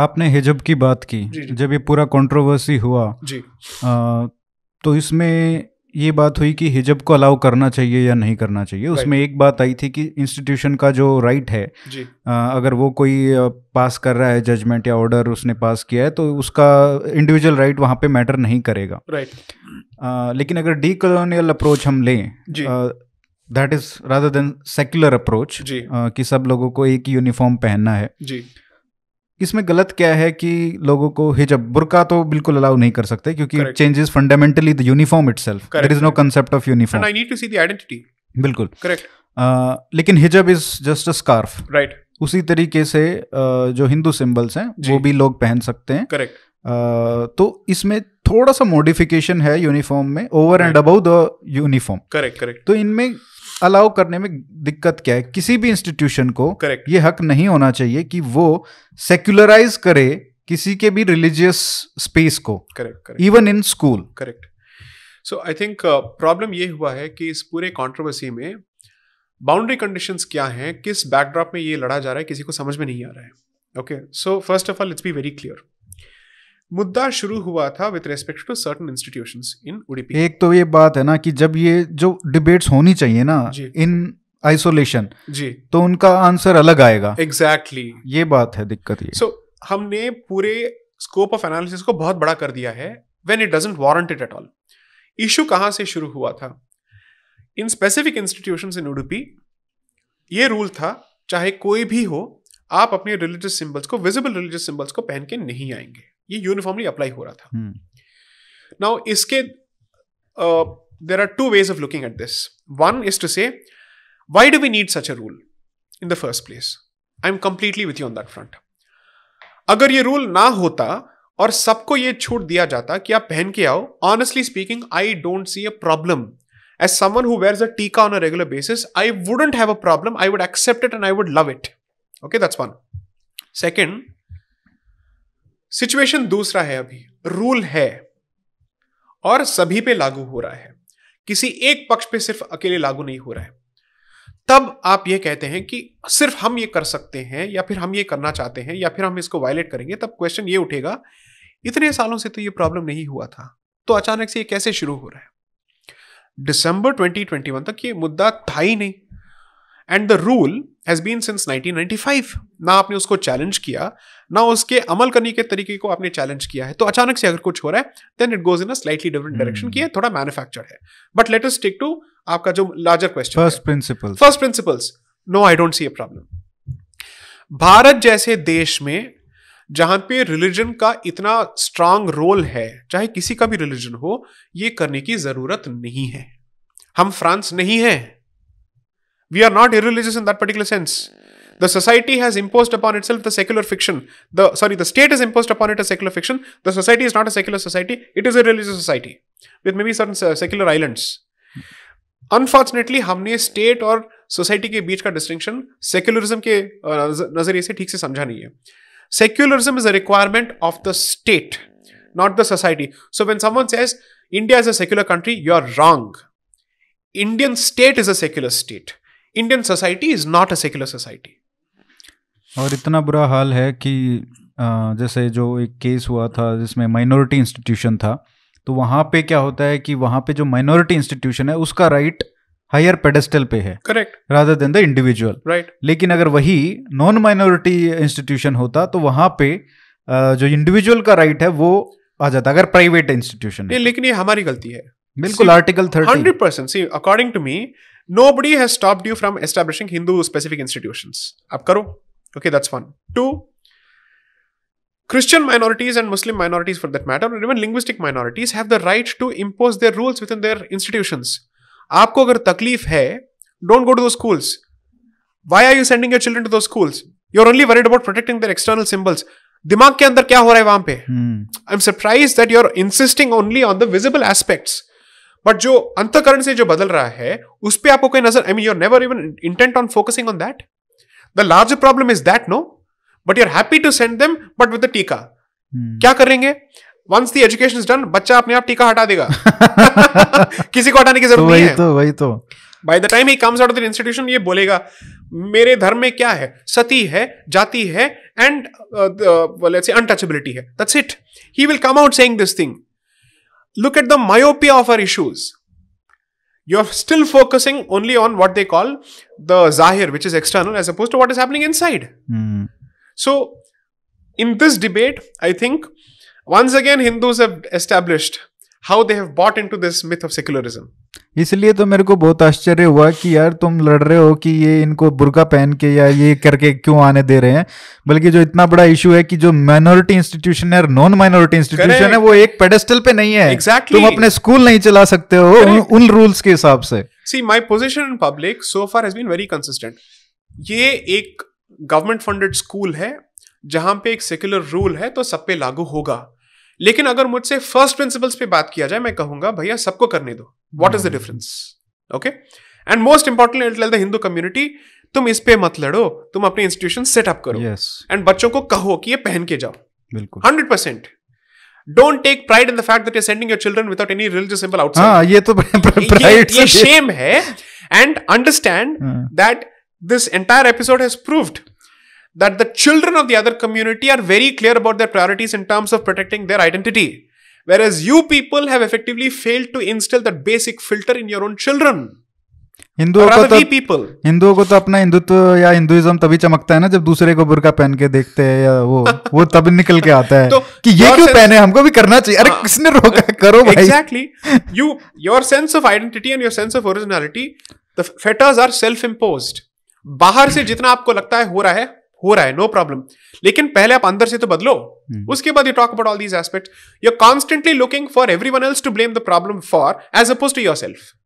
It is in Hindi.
आपने हिजब की बात की जी, जी. जब ये पूरा कंट्रोवर्सी हुआ जी आ, तो इसमें ये बात हुई कि हिजब को अलाउ करना चाहिए या नहीं करना चाहिए उसमें एक बात आई थी कि इंस्टीट्यूशन का जो राइट है जी। आ, अगर वो कोई पास कर रहा है जजमेंट या ऑर्डर उसने पास किया है तो उसका इंडिविजुअल राइट वहां पे मैटर नहीं करेगा राइट आ, लेकिन अगर डी कलोनियल अप्रोच हम लें that is rather than secular approach कि सब लोगों को एक ही यूनिफॉर्म पहनना है जी इसमें गलत क्या है कि लोगों को हिजब बुरका तो बिल्कुल अलाउ नहीं कर सकते क्योंकि changes fundamentally the uniform itself is no concept of uniform I need to see the identity बिल्कुल करेक्ट लेकिन hijab is just a scarf right उसी तरीके से uh, जो हिंदू सिंबल्स हैं वो भी लोग पहन सकते हैं करेक्ट uh, तो इसमें थोड़ा सा मॉडिफिकेशन है यूनिफॉर्म में over and above the uniform correct correct तो इनमें अलाउ करने में दिक्कत क्या है किसी भी इंस्टीट्यूशन को करेक्ट ये हक नहीं होना चाहिए कि वो सेक्युलराइज करे किसी के भी रिलीजियस स्पेस को correct even in school correct so I think problem ये हुआ है कि इस पूरे कॉन्ट्रोवर्सी में बाउंड्री कंडीशंस क्या हैं किस बैकड्रॉप में ये लड़ा जा रहा है किसी को समझ में नहीं आ रहा है okay so first of all it's be very clear मुद्दा शुरू हुआ था with respect to certain institution in Udupi एक तो ये बात है ना कि जब ये जो डिबेट्स होनी चाहिए ना इन आइसोलेशन जी तो उनका आंसर अलग आएगा एग्जैक्टली exactly. ये बात है दिक्कत ये सो so, हमने पूरे स्कोप ऑफ एनालिसिस को बहुत बड़ा कर दिया है when it doesn't warrant it at all issue कहां से शुरू हुआ था in specific institution in Udupi ये रूल था चाहे कोई भी हो आप अपने रिलीजियस सिंबल्स को विजिबल रिलीजियस सिंबल्स को पहन के नहीं आएंगे ये यूनिफॉर्मली अप्लाई हो रहा था नाउ हम्म। इसके there are two ways of looking at this one is to say why do we need such a rule in the first place I am completely with you on that front अगर ये रूल ना होता और सबको ये छूट दिया जाता कि आप पहन के आओ honestly speaking I don't see a problem as someone who wears a tika on a regular basis I wouldn't have a problem I would accept it and I would love it okay that's one second situation दूसरा है अभी रूल है और सभी पे लागू हो रहा है किसी एक पक्ष पे सिर्फ अकेले लागू नहीं हो रहा है तब आप ये कहते हैं कि सिर्फ हम ये कर सकते हैं या फिर हम ये करना चाहते हैं या फिर हम इसको वायलेट करेंगे तब क्वेश्चन ये उठेगा इतने सालों से तो ये प्रॉब्लम नहीं हुआ था तो अचानक से ये कैसे शुरू हो रहा है दिसंबर 2021 तक ये मुद्दा था ही नहीं and the rule has been since 1995 ना आपने उसको चैलेंज किया ना उसके अमल करने के तरीके को आपने चैलेंज किया है तो अचानक से अगर कुछ हो रहा है then it goes in a slightly different direction की है थोड़ा मैन्युफैक्चर्ड है but let us stick to आपका जो larger question first principle first principle no I don't see a problem Bharat जैसे देश में जहां पे रिलीजन का इतना स्ट्रांग रोल है चाहे किसी का भी रिलीजन हो ये करने की जरूरत नहीं है हम फ्रांस नहीं है We are not irreligious in that particular sense. The society has imposed upon itself the secular fiction. The sorry, the state has imposed upon it a secular fiction. The society is not a secular society; it is a religious society with maybe certain secular islands. Unfortunately, हमने स्टेट और सोसाइटी के बीच का डिस्टिंक्शन सेक्युलरिज्म के नजरिए से ठीक से समझा नहीं है secularism is a requirement of the state not the society so when someone says India is a secular country you are wrong Indian state is a secular state Indian society is not a secular society और इतना बुरा हाल है कि जैसे जो एक केस हुआ था जिसमें माइनॉरिटी इंस्टीट्यूशन था तो वहां पे क्या होता है कि वहां पे जो माइनॉरिटी इंस्टीट्यूशन है उसका राइट हायर पेडेस्टल पे है correct rather than the individual right लेकिन अगर वही नॉन माइनॉरिटी इंस्टीट्यूशन होता तो वहां पे जो इंडिविजुअल का राइट है वो आ जाता अगर प्राइवेट इंस्टीट्यूशन लेकिन ये हमारी गलती है बिल्कुल article thirty hundred percent see according to me nobody has stopped you from establishing Hindu specific institutions. Abkaro. Okay, that's one. Two, Christian minorities and Muslim minorities, for that matter, or even linguistic minorities, have the right to impose their rules within their institutions. Aapko agar taklif hai, don't go to those schools. Why are you sending your children to those schools? You're only worried about protecting their external symbols. Dimag ke andar kya ho hai pe? Hmm. I'm surprised that you're insisting only on the visible aspects. But जो अंतकरण से जो बदल रहा है उस पर आपको कोई नजर I mean you're never even intent on focusing on that the large problem is that no but you are happy to send them but with the tika क्या करेंगे once the education is done बच्चा अपने आप टीका हटा देगा किसी को हटाने की जरूरत तो नहीं है तो वही तो by the time he comes out of the institution ये बोलेगा मेरे धर्म में क्या है सती है जाति है एंड अनटचेबिलिटी uh, uh, है that's it he will come out saying this thing look at the myopia of our issues. You're still focusing only on what they call the zahir, which is external, as opposed to what is happening inside. Mm. So, in this debate, I think once again Hindus have established how they have bought into this myth of secularism इसलिए तो मेरे को बहुत आश्चर्य हुआ कि यार तुम लड़ रहे हो कि ये इनको बुरका पहन के या ये करके क्यों आने दे रहे हैं बल्कि जो इतना बड़ा इशू है कि जो माइनॉरिटी इंस्टीट्यूशन है नॉन माइनॉरिटी इंस्टीट्यूशन है वो एक पेडेस्टल पे नहीं है exactly. तुम अपने स्कूल नहीं चला सकते हो उन, उन रूल्स के हिसाब से see my position in public so far has been very consistent ये एक गवर्नमेंट फंडेड स्कूल है जहां पे एक सेक्युलर रूल है तो सब पे लागू होगा लेकिन अगर मुझसे फर्स्ट प्रिंसिपल्स पे बात किया जाए मैं कहूंगा भैया सबको करने दो what is the difference okay and most important the Hindu community तुम इस पे मत लड़ो तुम अपने इंस्टीट्यूशन सेटअप करो एंड yes. बच्चों को कहो कि ये पहन के जाओ बिल्कुल hundred percent don't take pride in the fact that you sending your children without any religious symbol outside ये तो प्राइड ये, ये शेम है and understand that this entire episode has proved that the children of the other community are very clear about their priorities in terms of protecting their identity. Whereas you people have effectively failed to instill that basic filter in your own children. हिंदुओं को तो अपना हिंदुत्व या हिंदुइज्म तभी चमकता है ना जब दूसरे को बुरका पहन के देखते हैं या वो वो तब निकल के आता है तो कि ये क्यों sense, पहने हमको भी करना चाहिए अरे किसने रोका करो भाई exactly you your sense of identity and your sense of originality the fetters are self imposed बाहर से जितना आपको लगता है हो रहा है हो रहा है नो प्रॉब्लम लेकिन पहले आप अंदर से तो बदलो हम्म। उसके बाद you talk about all these aspect you are constantly looking for everyone else to blame the problem for as oppose to your self